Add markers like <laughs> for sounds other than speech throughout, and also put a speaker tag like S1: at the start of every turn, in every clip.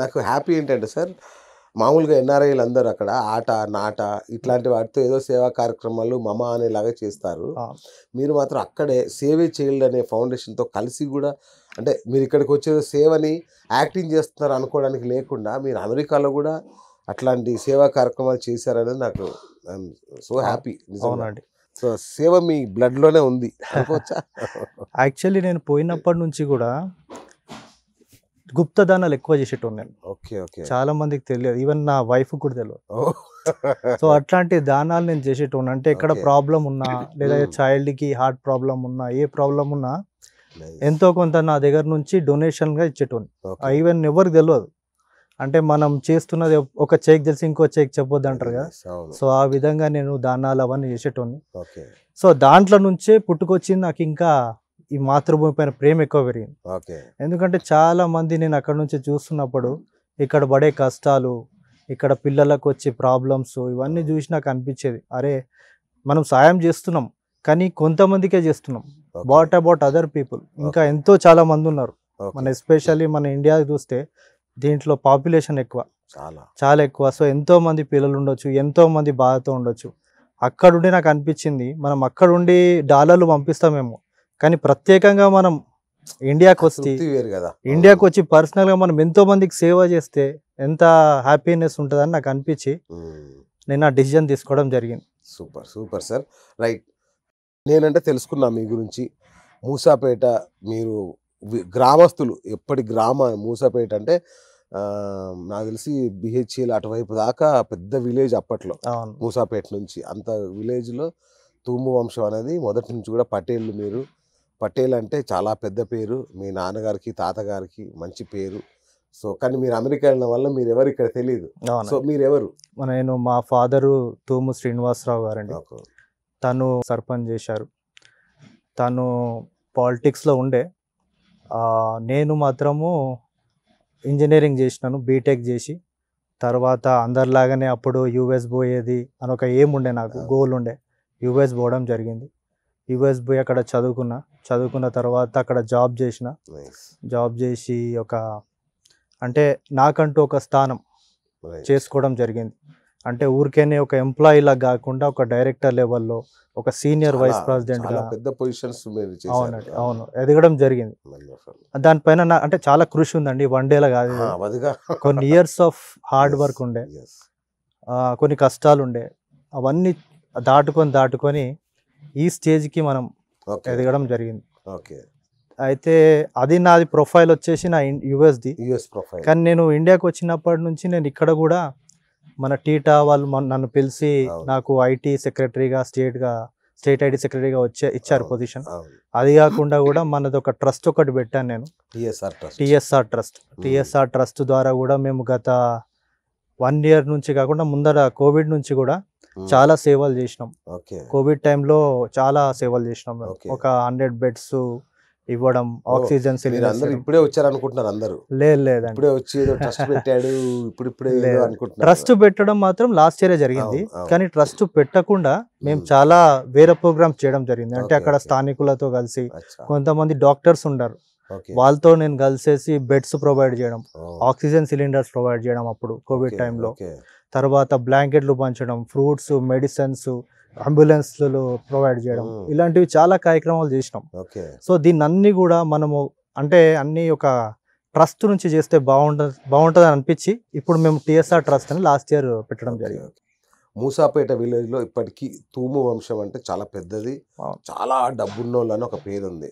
S1: నాకు హ్యాపీ ఏంటంటే సార్ మామూలుగా ఎన్ఆర్ఐలు అందరు అక్కడ ఆట నాట ఇట్లాంటి వాటితో ఏదో సేవా కార్యక్రమాలు మమ అనేలాగా చేస్తారు మీరు మాత్రం అక్కడే సేవే చైల్డ్ అనే ఫౌండేషన్తో కలిసి కూడా అంటే మీరు ఇక్కడికి వచ్చేదో సేవని యాక్టింగ్ చేస్తున్నారు అనుకోవడానికి లేకుండా మీరు అమెరికాలో కూడా అట్లాంటి సేవా కార్యక్రమాలు చేశారనేది నాకు సో హ్యాపీ అవునండి సో సేవ మీ బ్లడ్లోనే ఉంది <laughs>
S2: యాక్చువల్లీ నేను పోయినప్పటి నుంచి కూడా గుప్తదానాలు ఎక్కువ చేసేటోడు నేను ఓకే ఓకే చాలా మందికి తెలియదు ఈవెన్ నా వైఫ్ కూడా తెలియదు సో అట్లాంటి దానాలు నేను చేసేటోడు అంటే ఎక్కడ ప్రాబ్లం ఉన్నా లేదా చైల్డ్కి హార్ట్ ప్రాబ్లం ఉన్నా ఏ ప్రాబ్లం ఉన్నా ఎంతో కొంత నా దగ్గర నుంచి డొనేషన్గా ఇచ్చేటోని ఈవెన్ ఎవరికి తెలియదు అంటే మనం చేస్తున్నది ఒక చెక్ తెలిసి ఇంకో చేక్ చెప్పొద్దు అంటారు కదా సో ఆ విధంగా నేను దానాలు అవన్నీ చేసేటోని సో దాంట్లో నుంచే పుట్టుకొచ్చింది నాకు ఇంకా ఈ మాతృభూమి పైన ప్రేమ ఎక్కువ
S1: పెరిగింది
S2: ఎందుకంటే చాలా మంది నేను అక్కడ నుంచి చూస్తున్నప్పుడు ఇక్కడ పడే కష్టాలు ఇక్కడ పిల్లలకు వచ్చే ప్రాబ్లమ్స్ ఇవన్నీ చూసి నాకు అనిపించేది అరే మనం సాయం చేస్తున్నాం కానీ కొంతమందికే చేస్తున్నాం వాట్ అబౌట్ అదర్ పీపుల్ ఇంకా ఎంతో చాలా మంది ఉన్నారు మన ఎస్పెషల్లీ మన ఇండియా చూస్తే దీంట్లో పాపులేషన్ ఎక్కువ చాలా చాలా ఎక్కువ సో ఎంతో మంది పిల్లలు ఉండొచ్చు ఎంతో మంది బాధతో ఉండొచ్చు అక్కడుండి నాకు అనిపించింది మనం అక్కడుండి డాలర్లు పంపిస్తామేమో కానీ ప్రత్యేకంగా మనం ఇండియాకి వచ్చి కదా ఇండియాకి వచ్చి పర్సనల్గా మనం ఎంతో మందికి సేవ చేస్తే ఎంత హ్యాపీనెస్ అని నాకు అనిపించి నేను ఆ డిసిజన్ తీసుకోవడం జరిగింది
S1: సూపర్ సూపర్ సార్ రైట్ నేనంటే తెలుసుకున్నా మీ గురించి మూసాపేట మీరు గ్రామస్తులు ఎప్పటి గ్రామ మూసాపేట అంటే నాకు తెలిసి బిహెచ్ఎల్ అటువైపు దాకా పెద్ద విలేజ్ అప్పట్లో మూసాపేట నుంచి అంత విలేజ్లో తూము వంశం అనేది మొదటి నుంచి కూడా పటేళ్ళు మీరు పటేల్ అంటే చాలా పెద్ద పేరు మీ నాన్నగారికి తాతగారికి మంచి పేరు సో కానీ మీరు అమెరికా వెళ్ళడం వల్ల మీరు ఎవరు ఇక్కడ తెలియదు సో మీరు ఎవరు
S2: నేను మా ఫాదరు తూము శ్రీనివాసరావు గారండి తను సర్పంచ్ చేశారు తను పాలిటిక్స్లో ఉండే నేను మాత్రము ఇంజనీరింగ్ చేసినాను బీటెక్ చేసి తర్వాత అందరిలాగానే అప్పుడు యుఎస్ పోయేది అని ఒక ఏం ఉండే నాకు గోల్ ఉండే యూఎస్ పోవడం జరిగింది యుఎస్ పోయి అక్కడ చదువుకున్నా చదువుకున్న తర్వాత అక్కడ జాబ్ చేసిన జాబ్ చేసి ఒక అంటే నాకంటూ ఒక స్థానం చేసుకోవడం జరిగింది అంటే ఊరికేనే ఒక ఎంప్లాయీలా కాకుండా ఒక డైరెక్టర్ లెవెల్లో ఒక సీనియర్ వైస్ ప్రెసిడెంట్
S1: పెద్ద పొజిషన్స్ అవునండి
S2: అవును ఎదగడం జరిగింది దానిపైన నా అంటే చాలా కృషి ఉందండి వన్ డేలా కాదు కొన్ని ఇయర్స్ ఆఫ్ హార్డ్ వర్క్ ఉండే కొన్ని కష్టాలు ఉండే అవన్నీ దాటుకొని దాటుకొని ఈ స్టేజ్కి మనం ఎదగడం జరిగింది ఓకే అయితే అది నాది ప్రొఫైల్ వచ్చేసి నా
S1: యుఎస్ది యుఎస్ ప్రొఫైల్ కానీ
S2: నేను ఇండియాకి వచ్చినప్పటి నుంచి నేను ఇక్కడ కూడా మన టీటా వాళ్ళు నన్ను పిలిచి నాకు ఐటీ సెక్రటరీగా స్టేట్గా స్టేట్ ఐటీ సెక్రటరీగా వచ్చే ఇచ్చారు పొజిషన్ అది కాకుండా కూడా మనది ఒక ట్రస్ట్ ఒకటి పెట్టాను నేను
S1: TSR trust
S2: TSR trust TSR trust ద్వారా కూడా మేము గత వన్ ఇయర్ నుంచి కాకుండా ముందర కోవిడ్ నుంచి కూడా hmm. చాలా సేవలు చేసినాం కోవిడ్ టైంలో చాలా సేవలు చేసినాం ఒక హండ్రెడ్ బెడ్స్ ఇవ్వడం ఆక్సిజన్ ఇప్పుడే
S1: అనుకుంటున్నారు లేదు ట్రస్ట్ పెట్టాడు ట్రస్ట్
S2: పెట్టడం మాత్రం లాస్ట్ ఇయర్ జరిగింది కానీ ట్రస్ట్ పెట్టకుండా మేము hmm. చాలా వేరే ప్రోగ్రామ్స్ చేయడం జరిగింది అంటే అక్కడ స్థానికులతో కలిసి కొంతమంది డాక్టర్స్ ఉండరు వాళ్ళతో నేను కలిసేసి బెడ్స్ ప్రొవైడ్ చేయడం ఆక్సిజన్ సిలిండర్స్ ప్రొవైడ్ చేయడం అప్పుడు కోవిడ్ టైంలో తర్వాత బ్లాంకెట్లు పంచడం ఫ్రూట్స్ మెడిసిన్స్ అంబులెన్స్లు ప్రొవైడ్ చేయడం ఇలాంటివి చాలా కార్యక్రమాలు చేసినాం సో దీన్ని అన్ని కూడా మనము అంటే అన్ని ఒక ట్రస్ట్ నుంచి చేస్తే బాగుంటుంది బాగుంటుంది అని అనిపించి ఇప్పుడు మేము టీఎస్ఆర్ ట్రస్ట్ అని లాస్ట్ ఇయర్ పెట్టడం జరిగింది
S1: మూసాపేట విలేజ్లో ఇప్పటికీ తూము వంశం అంటే చాలా పెద్దది చాలా డబ్బున్నోళ్ళు అని ఒక పేరు ఉంది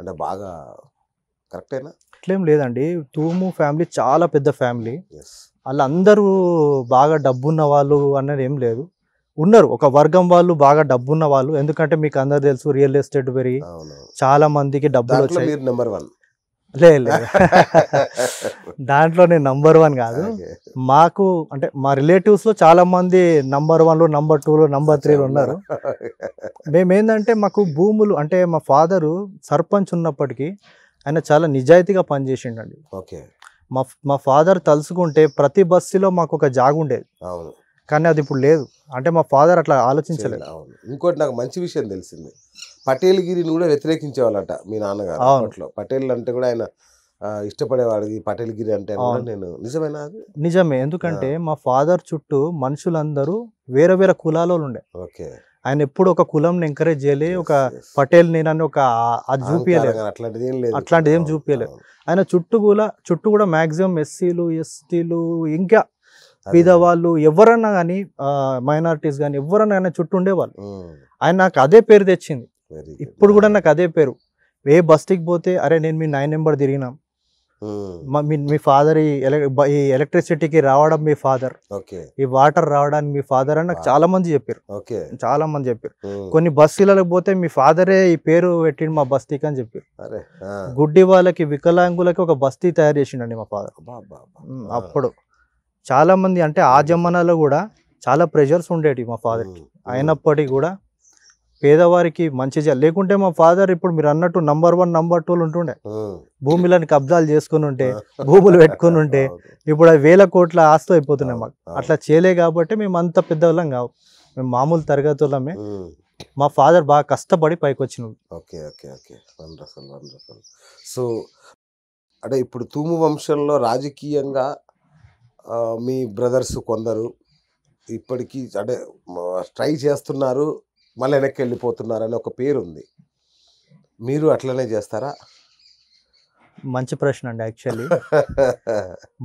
S1: అంటే బాగా కరెక్టేనా
S2: అట్లేం లేదండి తూము ఫ్యామిలీ చాలా పెద్ద ఫ్యామిలీ వాళ్ళు అందరూ బాగా డబ్బున్న వాళ్ళు అనేది ఏం లేదు ఉన్నారు ఒక వర్గం వాళ్ళు బాగా డబ్బున్న వాళ్ళు ఎందుకంటే మీకు అందరు తెలుసు రియల్ ఎస్టేట్ పెరిగి చాలా మందికి డబ్బులు నెంబర్ వన్ లే
S1: <laughs>
S2: దాంట్లో నేను నంబర్ వన్ కాదు మాకు అంటే మా రిలేటివ్స్ లో చాలా మంది నంబర్ వన్లో నంబర్ టూలో నంబర్ త్రీలో ఉన్నారు
S1: <laughs>
S2: మేమేందంటే మాకు భూములు అంటే మా ఫాదరు సర్పంచ్ ఉన్నప్పటికీ ఆయన చాలా నిజాయితీగా పనిచేసిండండి ఓకే మా మా ఫాదర్ తలుసుకుంటే ప్రతి బస్సులో మాకు ఒక జాగు ఉండేది అవును కానీ అది ఇప్పుడు లేదు అంటే మా ఫాదర్ అట్లా ఆలోచించలేదు
S1: అవును ఇంకోటి నాకు మంచి విషయం తెలిసింది పటేల్ గిరిని కూడా వ్యతిరేకించేవాళ్ళట మీ నాన్నగారు అట్లా పటేల్ అంటే కూడా ఆయన ఇష్టపడేవాడు ఈ గిరి అంటే నేను నిజమేనా నిజమే
S2: ఎందుకంటే మా ఫాదర్ చుట్టూ మనుషులందరూ వేరే వేరే కులాలలో ఉండే ఓకే ఆయన ఎప్పుడు ఒక కులంని ఎంకరేజ్ చేయలే ఒక పటేల్ నేనని ఒక అది చూపించలేదు
S1: అట్లాంటిది ఏం లేదు
S2: అట్లాంటిది ఏం చూపించలేదు ఆయన చుట్టూ కూడా చుట్టూ కూడా మ్యాక్సిమం ఎస్సీలు ఎస్టీలు ఇంకా పేదవాళ్ళు ఎవరన్నా కానీ మైనారిటీస్ కానీ ఎవరన్నా ఆయన చుట్టూ ఉండేవాళ్ళు ఆయన నాకు అదే పేరు తెచ్చింది ఇప్పుడు కూడా నాకు అదే పేరు ఏ బస్టీకి పోతే అరే నేను మీ నైన్ నెంబర్ తిరిగినాం Hmm. మీ ఫాదర్ ఈ ఎలక్ట్రిసిటీకి రావడం మీ ఫాదర్ ఈ వాటర్ రావడానికి మీ ఫాదర్ అని నాకు చాలా మంది చెప్పారు చాలా మంది చెప్పారు hmm. కొన్ని బస్సులలో పోతే మీ ఫాదరే ఈ పేరు పెట్టిండు మా బస్తీకి అని చెప్పారు గుడ్డి వాళ్ళకి వికలాంగులకి ఒక బస్తీ తయారు చేసిండండి మా ఫాదర్ అప్పుడు చాలా మంది అంటే ఆ జమానాలో కూడా చాలా ప్రెషర్స్ ఉండేవి మా ఫాదర్కి hmm. అయినప్పటికీ కూడా పేదవారికి చేయాలి లేకుంటే మా ఫాదర్ ఇప్పుడు మీరు అన్నట్టు నంబర్ వన్ నంబర్ టూ ఉంటుండే భూమిలను కబ్జాలు చేసుకుని ఉంటే భూములు పెట్టుకుని ఉంటే <laughs> ఇప్పుడు వేల కోట్ల ఆస్తి అయిపోతున్నాయి మాకు అట్లా చేయలే కాబట్టి మేము అంత పెద్దవాళ్ళం కావు మేము మామూలు తరగతి వాళ్ళమే మా ఫాదర్ బాగా కష్టపడి పైకి వచ్చిన
S1: ఓకే ఓకే ఓకే సో అంటే ఇప్పుడు తూము వంశంలో రాజకీయంగా మీ బ్రదర్స్ కొందరు ఇప్పటికీ అంటే ట్రై చేస్తున్నారు మళ్ళీ వెనక్కి వెళ్ళిపోతున్నారని ఒక పేరు ఉంది మీరు అట్లనే చేస్తారా
S2: మంచి ప్రశ్న అండి యాక్చువల్లీ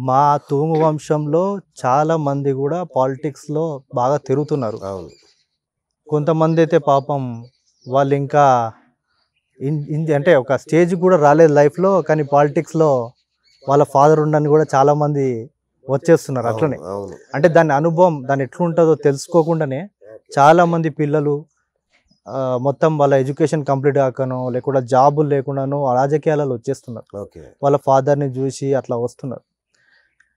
S2: మా తూము వంశంలో చాలా మంది కూడా పాలిటిక్స్లో బాగా తిరుగుతున్నారు అవును కొంతమంది అయితే పాపం వాళ్ళు ఇంకా అంటే ఒక స్టేజ్ కూడా రాలేదు లైఫ్లో కానీ పాలిటిక్స్లో వాళ్ళ ఫాదర్ ఉండని కూడా చాలామంది వచ్చేస్తున్నారు అట్లనే అంటే దాని అనుభవం దాని ఎట్లుంటుందో తెలుసుకోకుండానే చాలామంది పిల్లలు మొత్తం వాళ్ళ ఎడ్యుకేషన్ కంప్లీట్ కాకను లేకుండా జాబులు లేకుండానో రాజకీయాలలో వచ్చేస్తున్నారు ఓకే వాళ్ళ ఫాదర్ని చూసి అట్లా వస్తున్నారు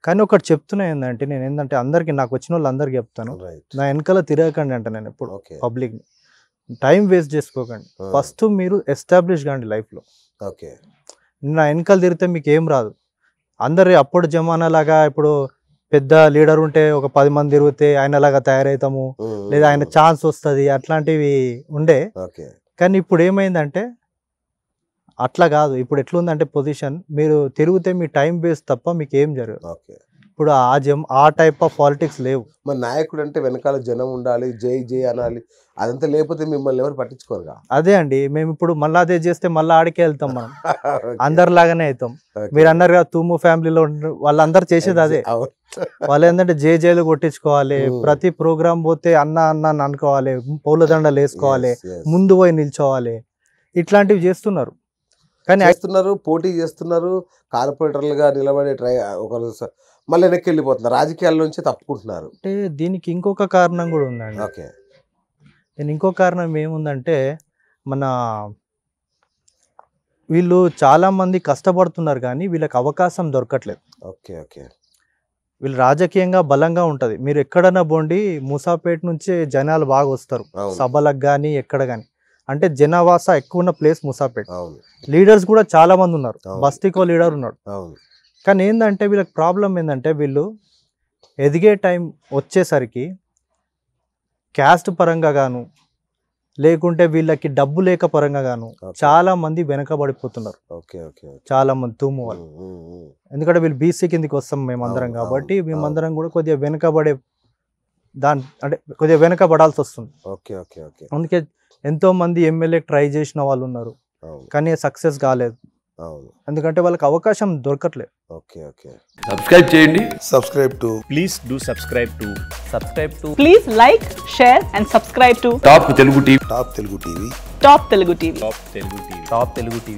S2: కానీ ఒకటి చెప్తున్నా ఏంటంటే నేను ఏంటంటే అందరికీ నాకు వచ్చిన వాళ్ళు అందరికీ చెప్తాను నా వెనకాల తిరగకండి అంటే నేను ఎప్పుడు పబ్లిక్ని టైం వేస్ట్ చేసుకోకండి ఫస్ట్ మీరు ఎస్టాబ్లిష్ కాండి లైఫ్లో ఓకే నా వెనకాల తిరిగితే మీకు ఏం రాదు అందరు అప్పుడు జమానా ఇప్పుడు పెద్ద లీడర్ ఉంటే ఒక పది మంది తిరిగితే లాగా తయారవుతాము లేదా ఆయన ఛాన్స్ వస్తుంది అట్లాంటివి ఉండే కానీ ఇప్పుడు ఏమైందంటే అట్లా కాదు ఇప్పుడు ఎట్లుందంటే పొజిషన్ మీరు తిరిగితే మీ టైం బేస్ తప్ప మీకు ఏం జరగదు ఇప్పుడు ఆ జమ్ ఆ టైప్ ఆఫ్ పాలిటిక్స్ లేవు
S1: మన నాయకుడు అంటే వెనకాల జనం ఉండాలి జై జై అనాలి అదంతా లేకపోతే మిమ్మల్ని ఎవరు పట్టించుకోరుగా
S2: అదే అండి మేము ఇప్పుడు మళ్ళీ అదే చేస్తే మళ్ళీ ఆడికే వెళ్తాం మనం
S1: <laughs>
S2: అందరిలాగానే అవుతాం మీరు అన్నారుగా తూము ఫ్యామిలీలో వాళ్ళందరూ చేసేది అదే వాళ్ళు ఏంటంటే జే జైలు కొట్టించుకోవాలి ప్రతి ప్రోగ్రామ్ పోతే అన్న అన్న అని అనుకోవాలి దండలు వేసుకోవాలి ముందు పోయి నిల్చోవాలి ఇట్లాంటివి చేస్తున్నారు
S1: కానీ చేస్తున్నారు పోటీ చేస్తున్నారు కార్పొరేటర్లుగా నిలబడే ట్రై ఒక మళ్ళీ వెనక్కి వెళ్ళిపోతున్నారు రాజకీయాల నుంచి తప్పుకుంటున్నారు
S2: అంటే దీనికి ఇంకొక కారణం కూడా ఉందండి ఓకే దీని ఇంకొక కారణం ఏముందంటే మన వీళ్ళు చాలామంది కష్టపడుతున్నారు కానీ వీళ్ళకి అవకాశం దొరకట్లేదు ఓకే ఓకే వీళ్ళు రాజకీయంగా బలంగా ఉంటుంది మీరు ఎక్కడన్నా పోండి ముసాపేట నుంచి జనాలు బాగా వస్తారు సభలకు కానీ ఎక్కడ కానీ అంటే జనావాస ఎక్కువ ఉన్న ప్లేస్ ముసాపేట్ లీడర్స్ కూడా చాలా మంది ఉన్నారు బస్తీకో లీడర్ ఉన్నాడు కానీ ఏంటంటే వీళ్ళకి ప్రాబ్లం ఏంటంటే వీళ్ళు ఎదిగే టైం వచ్చేసరికి క్యాస్ట్ పరంగా గాను లేకుంటే వీళ్ళకి డబ్బు లేక పరంగా గాను చాలా మంది వెనకబడిపోతున్నారు ఓకే ఓకే చాలా మంది తూము వాళ్ళు ఎందుకంటే వీళ్ళు బీసీ కిందకి వస్తాం మేమందరం కాబట్టి మేమందరం కూడా కొద్దిగా వెనకబడే దాని అంటే కొద్దిగా వెనకబడాల్సి వస్తుంది
S1: ఓకే ఓకే ఓకే అందుకే
S2: ఎంతో మంది ఎమ్మెల్యే ట్రై చేసిన వాళ్ళు ఉన్నారు కానీ సక్సెస్ కాలేదు ఎందుకంటే వాళ్ళకి అవకాశం దొరకట్లేదు
S1: ఓకే ఓకే సబ్స్క్రైబ్ చేయండి subscribe to please do subscribe to subscribe to please
S2: like share and subscribe to top Telugu
S1: TV top Telugu TV
S2: top Telugu TV top Telugu TV top Telugu TV